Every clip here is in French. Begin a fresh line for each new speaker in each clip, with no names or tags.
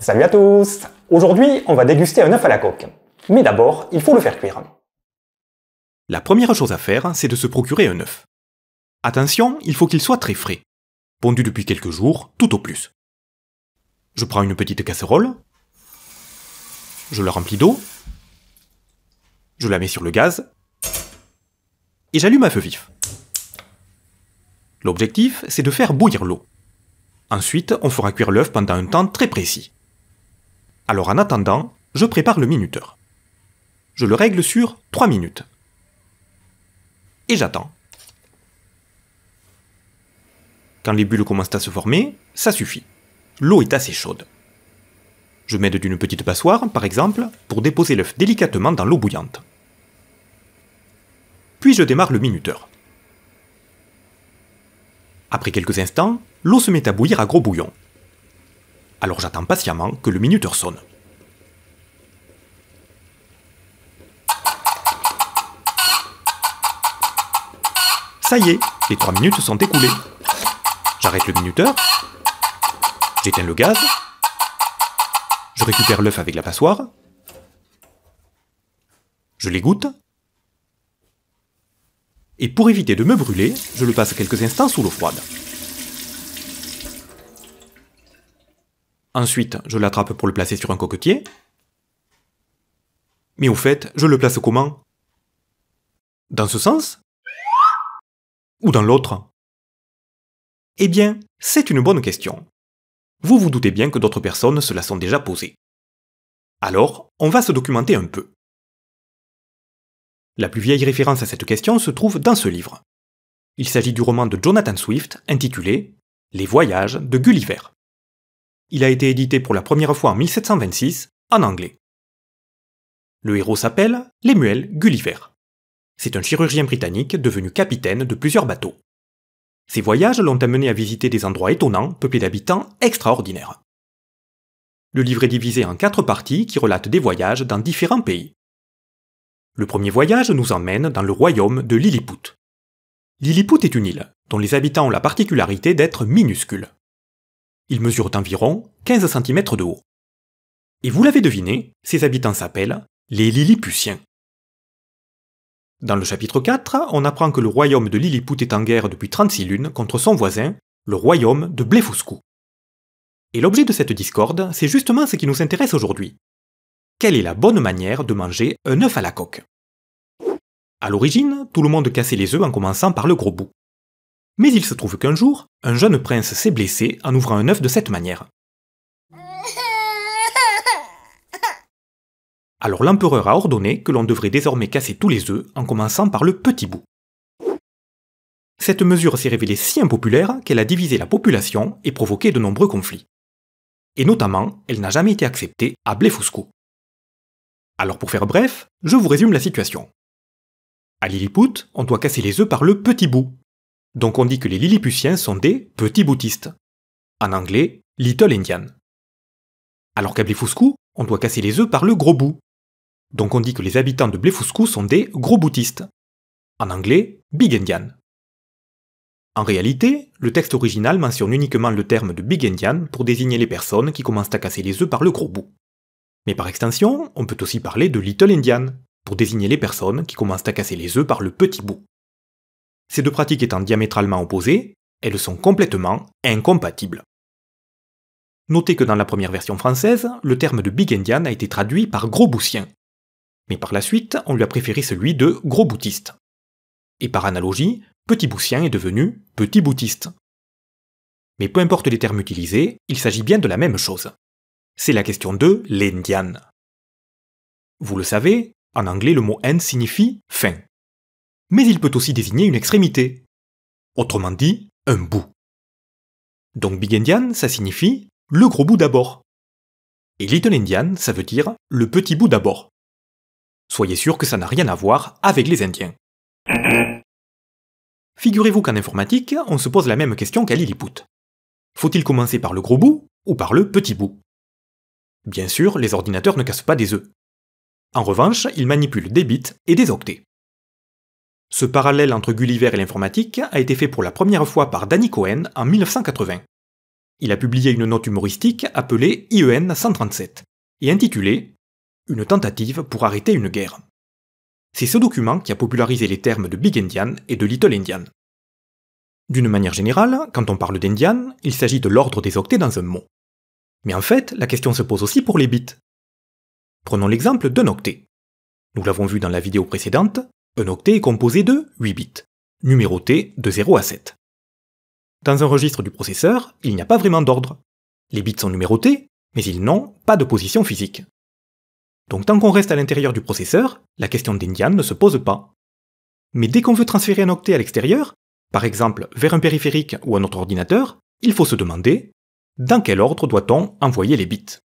Salut à tous Aujourd'hui, on va déguster un œuf à la coque. Mais d'abord, il faut le faire cuire. La première chose à faire, c'est de se procurer un œuf. Attention, il faut qu'il soit très frais. Pondu depuis quelques jours, tout au plus. Je prends une petite casserole. Je la remplis d'eau. Je la mets sur le gaz. Et j'allume un feu vif. L'objectif, c'est de faire bouillir l'eau. Ensuite, on fera cuire l'œuf pendant un temps très précis. Alors en attendant, je prépare le minuteur. Je le règle sur 3 minutes. Et j'attends. Quand les bulles commencent à se former, ça suffit. L'eau est assez chaude. Je m'aide d'une petite passoire, par exemple, pour déposer l'œuf délicatement dans l'eau bouillante. Puis je démarre le minuteur. Après quelques instants, l'eau se met à bouillir à gros bouillons alors j'attends patiemment que le minuteur sonne. Ça y est, les trois minutes sont écoulées. J'arrête le minuteur, j'éteins le gaz, je récupère l'œuf avec la passoire, je l'égoutte, et pour éviter de me brûler, je le passe quelques instants sous l'eau froide. Ensuite, je l'attrape pour le placer sur un coquetier. Mais au fait, je le place comment Dans ce sens Ou dans l'autre Eh bien, c'est une bonne question. Vous vous doutez bien que d'autres personnes se la sont déjà posées. Alors, on va se documenter un peu. La plus vieille référence à cette question se trouve dans ce livre. Il s'agit du roman de Jonathan Swift intitulé Les voyages de Gulliver. Il a été édité pour la première fois en 1726, en anglais. Le héros s'appelle Lemuel Gulliver. C'est un chirurgien britannique devenu capitaine de plusieurs bateaux. Ses voyages l'ont amené à visiter des endroits étonnants, peuplés d'habitants extraordinaires. Le livre est divisé en quatre parties qui relatent des voyages dans différents pays. Le premier voyage nous emmène dans le royaume de Lilliput. Lilliput est une île dont les habitants ont la particularité d'être minuscules. Ils mesurent environ 15 cm de haut. Et vous l'avez deviné, ses habitants s'appellent les Lilliputiens. Dans le chapitre 4, on apprend que le royaume de Lilliput est en guerre depuis 36 lunes contre son voisin, le royaume de Blefuscu. Et l'objet de cette discorde, c'est justement ce qui nous intéresse aujourd'hui. Quelle est la bonne manière de manger un œuf à la coque À l'origine, tout le monde cassait les œufs en commençant par le gros bout. Mais il se trouve qu'un jour, un jeune prince s'est blessé en ouvrant un œuf de cette manière. Alors l'empereur a ordonné que l'on devrait désormais casser tous les œufs en commençant par le petit bout. Cette mesure s'est révélée si impopulaire qu'elle a divisé la population et provoqué de nombreux conflits. Et notamment, elle n'a jamais été acceptée à Blefusco. Alors pour faire bref, je vous résume la situation. À Lilliput, on doit casser les œufs par le petit bout, donc on dit que les Lilliputiens sont des petits boutistes. En anglais, Little Indian. Alors qu'à Blefuscu, on doit casser les œufs par le gros bout. Donc on dit que les habitants de Blefuscu sont des gros boutistes. En anglais, Big Indian. En réalité, le texte original mentionne uniquement le terme de Big Indian pour désigner les personnes qui commencent à casser les œufs par le gros bout. Mais par extension, on peut aussi parler de Little Indian, pour désigner les personnes qui commencent à casser les œufs par le petit bout. Ces deux pratiques étant diamétralement opposées, elles sont complètement incompatibles. Notez que dans la première version française, le terme de Big Indian a été traduit par gros boussien. Mais par la suite, on lui a préféré celui de gros boutiste. Et par analogie, petit boussien est devenu petit boutiste. Mais peu importe les termes utilisés, il s'agit bien de la même chose. C'est la question de l'Indian. Vous le savez, en anglais le mot end signifie fin mais il peut aussi désigner une extrémité. Autrement dit, un bout. Donc Big Indian, ça signifie le gros bout d'abord. Et Little Indian, ça veut dire le petit bout d'abord. Soyez sûr que ça n'a rien à voir avec les Indiens. Figurez-vous qu'en informatique, on se pose la même question qu'à Lilliput. Faut-il commencer par le gros bout ou par le petit bout Bien sûr, les ordinateurs ne cassent pas des œufs. En revanche, ils manipulent des bits et des octets. Ce parallèle entre Gulliver et l'informatique a été fait pour la première fois par Danny Cohen en 1980. Il a publié une note humoristique appelée IEN e 137 et intitulée Une tentative pour arrêter une guerre. C'est ce document qui a popularisé les termes de Big Indian et de Little Indian. D'une manière générale, quand on parle d'Indian, il s'agit de l'ordre des octets dans un mot. Mais en fait, la question se pose aussi pour les bits. Prenons l'exemple d'un octet. Nous l'avons vu dans la vidéo précédente, un octet est composé de 8 bits, numérotés de 0 à 7. Dans un registre du processeur, il n'y a pas vraiment d'ordre. Les bits sont numérotés, mais ils n'ont pas de position physique. Donc tant qu'on reste à l'intérieur du processeur, la question d'Indian ne se pose pas. Mais dès qu'on veut transférer un octet à l'extérieur, par exemple vers un périphérique ou un autre ordinateur, il faut se demander dans quel ordre doit-on envoyer les bits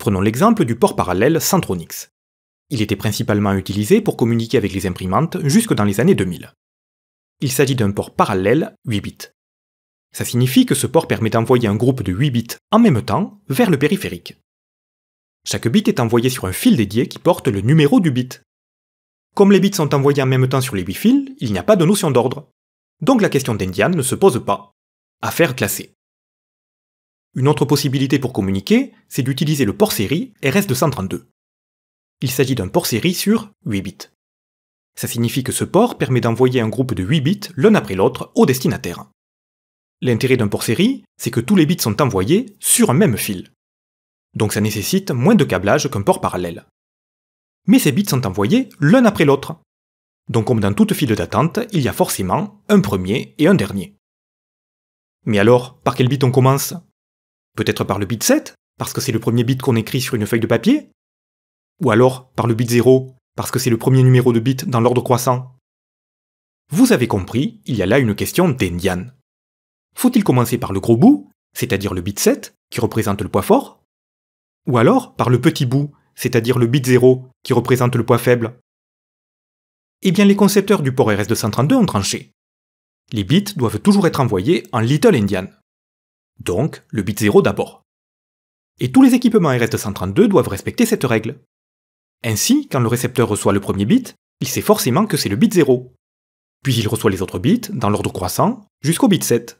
Prenons l'exemple du port parallèle Centronix, il était principalement utilisé pour communiquer avec les imprimantes jusque dans les années 2000. Il s'agit d'un port parallèle 8 bits. Ça signifie que ce port permet d'envoyer un groupe de 8 bits en même temps vers le périphérique. Chaque bit est envoyé sur un fil dédié qui porte le numéro du bit. Comme les bits sont envoyés en même temps sur les 8 fils, il n'y a pas de notion d'ordre. Donc la question d'Indian ne se pose pas. Affaire classée. Une autre possibilité pour communiquer, c'est d'utiliser le port série RS232. Il s'agit d'un port série sur 8 bits. Ça signifie que ce port permet d'envoyer un groupe de 8 bits l'un après l'autre au destinataire. L'intérêt d'un port série, c'est que tous les bits sont envoyés sur un même fil. Donc ça nécessite moins de câblage qu'un port parallèle. Mais ces bits sont envoyés l'un après l'autre. Donc comme dans toute file d'attente, il y a forcément un premier et un dernier. Mais alors, par quel bit on commence Peut-être par le bit 7, parce que c'est le premier bit qu'on écrit sur une feuille de papier ou alors par le bit 0, parce que c'est le premier numéro de bit dans l'ordre croissant. Vous avez compris, il y a là une question d'Endian. Faut-il commencer par le gros bout, c'est-à-dire le bit 7, qui représente le poids fort Ou alors par le petit bout, c'est-à-dire le bit 0, qui représente le poids faible Eh bien, les concepteurs du port RS-232 ont tranché. Les bits doivent toujours être envoyés en Little Endian. Donc, le bit 0 d'abord. Et tous les équipements RS-232 doivent respecter cette règle. Ainsi, quand le récepteur reçoit le premier bit, il sait forcément que c'est le bit 0. Puis il reçoit les autres bits dans l'ordre croissant jusqu'au bit 7.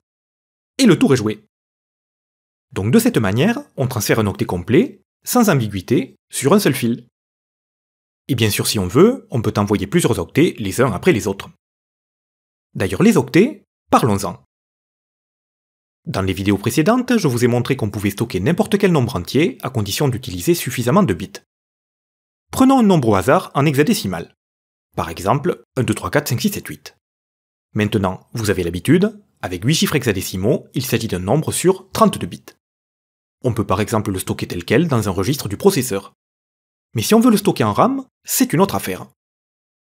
Et le tour est joué. Donc de cette manière, on transfère un octet complet, sans ambiguïté, sur un seul fil. Et bien sûr si on veut, on peut envoyer plusieurs octets les uns après les autres. D'ailleurs les octets, parlons-en. Dans les vidéos précédentes, je vous ai montré qu'on pouvait stocker n'importe quel nombre entier à condition d'utiliser suffisamment de bits. Prenons un nombre au hasard en hexadécimal. Par exemple, 1, 2, 3, 4, 5, 6, 7, 8. Maintenant, vous avez l'habitude, avec 8 chiffres hexadécimaux, il s'agit d'un nombre sur 32 bits. On peut par exemple le stocker tel quel dans un registre du processeur. Mais si on veut le stocker en RAM, c'est une autre affaire.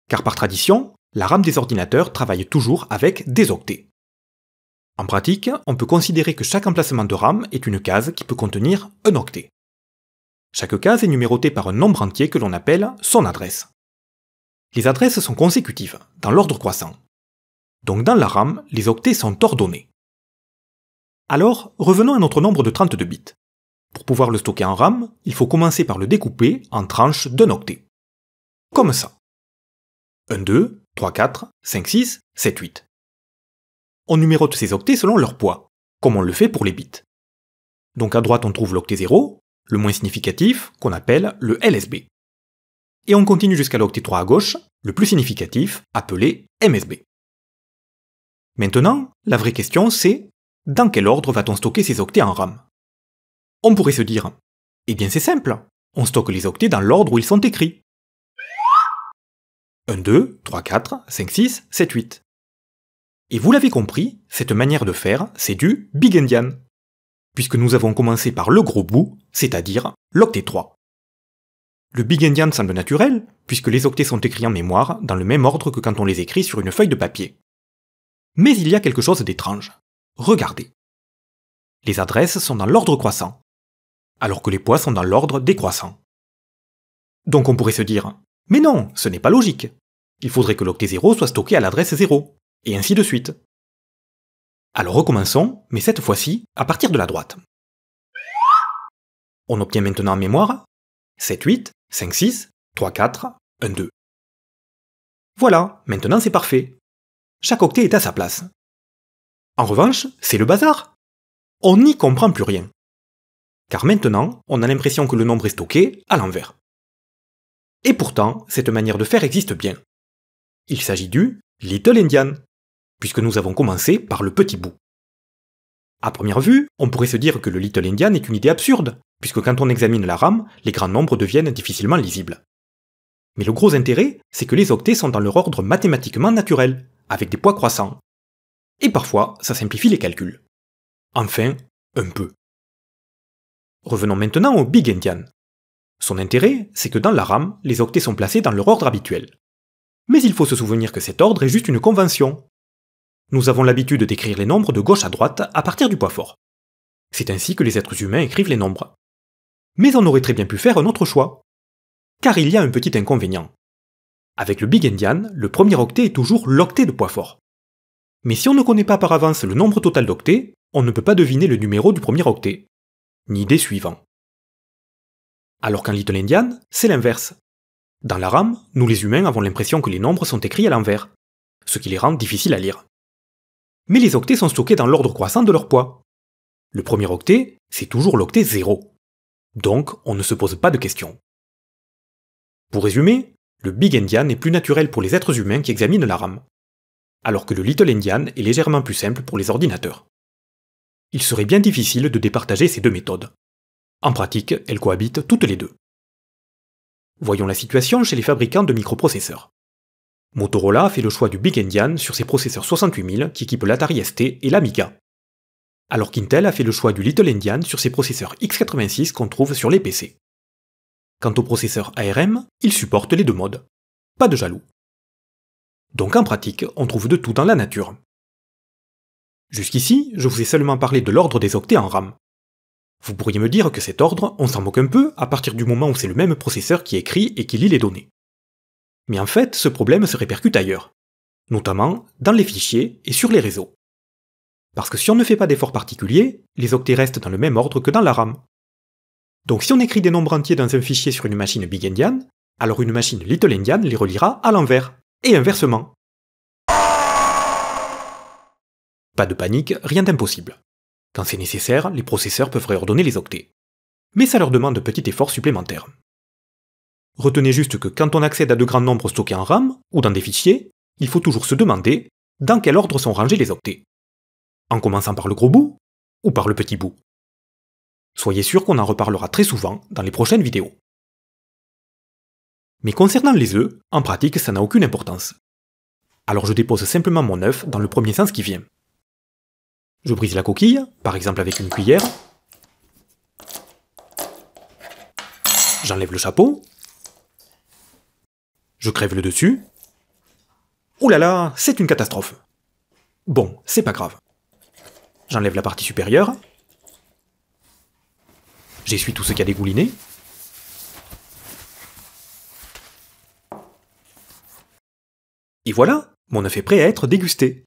Car par tradition, la RAM des ordinateurs travaille toujours avec des octets. En pratique, on peut considérer que chaque emplacement de RAM est une case qui peut contenir un octet. Chaque case est numérotée par un nombre entier que l'on appelle son adresse. Les adresses sont consécutives, dans l'ordre croissant. Donc dans la RAM, les octets sont ordonnés. Alors, revenons à notre nombre de 32 bits. Pour pouvoir le stocker en RAM, il faut commencer par le découper en tranches d'un octet. Comme ça. 1, 2, 3, 4, 5, 6, 7, 8. On numérote ces octets selon leur poids, comme on le fait pour les bits. Donc à droite on trouve l'octet 0, le moins significatif qu'on appelle le LSB. Et on continue jusqu'à l'octet 3 à gauche, le plus significatif appelé MSB. Maintenant, la vraie question c'est dans quel ordre va-t-on stocker ces octets en RAM On pourrait se dire Eh bien c'est simple, on stocke les octets dans l'ordre où ils sont écrits. 1, 2, 3, 4, 5, 6, 7, 8. Et vous l'avez compris, cette manière de faire, c'est du Big Endian puisque nous avons commencé par le gros bout, c'est-à-dire l'octet 3. Le big endian semble naturel, puisque les octets sont écrits en mémoire dans le même ordre que quand on les écrit sur une feuille de papier. Mais il y a quelque chose d'étrange. Regardez. Les adresses sont dans l'ordre croissant, alors que les poids sont dans l'ordre décroissant. Donc on pourrait se dire, mais non, ce n'est pas logique. Il faudrait que l'octet 0 soit stocké à l'adresse 0, et ainsi de suite. Alors recommençons, mais cette fois-ci à partir de la droite. On obtient maintenant en mémoire 7, 8, 5, 6, 3, 4, 1, 2. Voilà, maintenant c'est parfait. Chaque octet est à sa place. En revanche, c'est le bazar. On n'y comprend plus rien. Car maintenant, on a l'impression que le nombre est stocké à l'envers. Et pourtant, cette manière de faire existe bien. Il s'agit du Little Indian, puisque nous avons commencé par le petit bout. À première vue, on pourrait se dire que le Little Indian est une idée absurde, puisque quand on examine la rame, les grands nombres deviennent difficilement lisibles. Mais le gros intérêt, c'est que les octets sont dans leur ordre mathématiquement naturel, avec des poids croissants. Et parfois, ça simplifie les calculs. Enfin, un peu. Revenons maintenant au Big Indian. Son intérêt, c'est que dans la rame, les octets sont placés dans leur ordre habituel. Mais il faut se souvenir que cet ordre est juste une convention, nous avons l'habitude d'écrire les nombres de gauche à droite à partir du poids fort. C'est ainsi que les êtres humains écrivent les nombres. Mais on aurait très bien pu faire un autre choix. Car il y a un petit inconvénient. Avec le Big Indian, le premier octet est toujours l'octet de poids fort. Mais si on ne connaît pas par avance le nombre total d'octets, on ne peut pas deviner le numéro du premier octet, ni des suivants. Alors qu'en Little Indian, c'est l'inverse. Dans la rame, nous les humains avons l'impression que les nombres sont écrits à l'envers, ce qui les rend difficiles à lire mais les octets sont stockés dans l'ordre croissant de leur poids. Le premier octet, c'est toujours l'octet 0. Donc, on ne se pose pas de questions. Pour résumer, le Big Endian est plus naturel pour les êtres humains qui examinent la RAM, alors que le Little Endian est légèrement plus simple pour les ordinateurs. Il serait bien difficile de départager ces deux méthodes. En pratique, elles cohabitent toutes les deux. Voyons la situation chez les fabricants de microprocesseurs. Motorola a fait le choix du Big Endian sur ses processeurs 68000 qui équipent l'Atari ST et l'Amiga. Alors qu'Intel a fait le choix du Little Endian sur ses processeurs x86 qu'on trouve sur les PC. Quant aux processeurs ARM, il supporte les deux modes. Pas de jaloux. Donc en pratique, on trouve de tout dans la nature. Jusqu'ici, je vous ai seulement parlé de l'ordre des octets en RAM. Vous pourriez me dire que cet ordre, on s'en moque un peu à partir du moment où c'est le même processeur qui écrit et qui lit les données. Mais en fait, ce problème se répercute ailleurs, notamment dans les fichiers et sur les réseaux. Parce que si on ne fait pas d'efforts particuliers, les octets restent dans le même ordre que dans la RAM. Donc si on écrit des nombres entiers dans un fichier sur une machine big endian, alors une machine little endian les reliera à l'envers, et inversement. Pas de panique, rien d'impossible. Quand c'est nécessaire, les processeurs peuvent réordonner les octets. Mais ça leur demande un petit effort supplémentaire. Retenez juste que quand on accède à de grands nombres stockés en RAM ou dans des fichiers, il faut toujours se demander dans quel ordre sont rangés les octets. En commençant par le gros bout ou par le petit bout. Soyez sûr qu'on en reparlera très souvent dans les prochaines vidéos. Mais concernant les œufs, en pratique ça n'a aucune importance. Alors je dépose simplement mon œuf dans le premier sens qui vient. Je brise la coquille, par exemple avec une cuillère. J'enlève le chapeau je crève le dessus. Ouh là là, c'est une catastrophe. Bon, c'est pas grave. J'enlève la partie supérieure. J'essuie tout ce qui a dégouliné. Et voilà, mon œuf est prêt à être dégusté.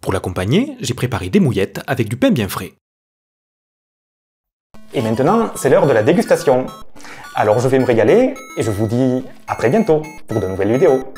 Pour l'accompagner, j'ai préparé des mouillettes avec du pain bien frais. Et maintenant, c'est l'heure de la dégustation. Alors je vais me régaler et je vous dis à très bientôt pour de nouvelles vidéos.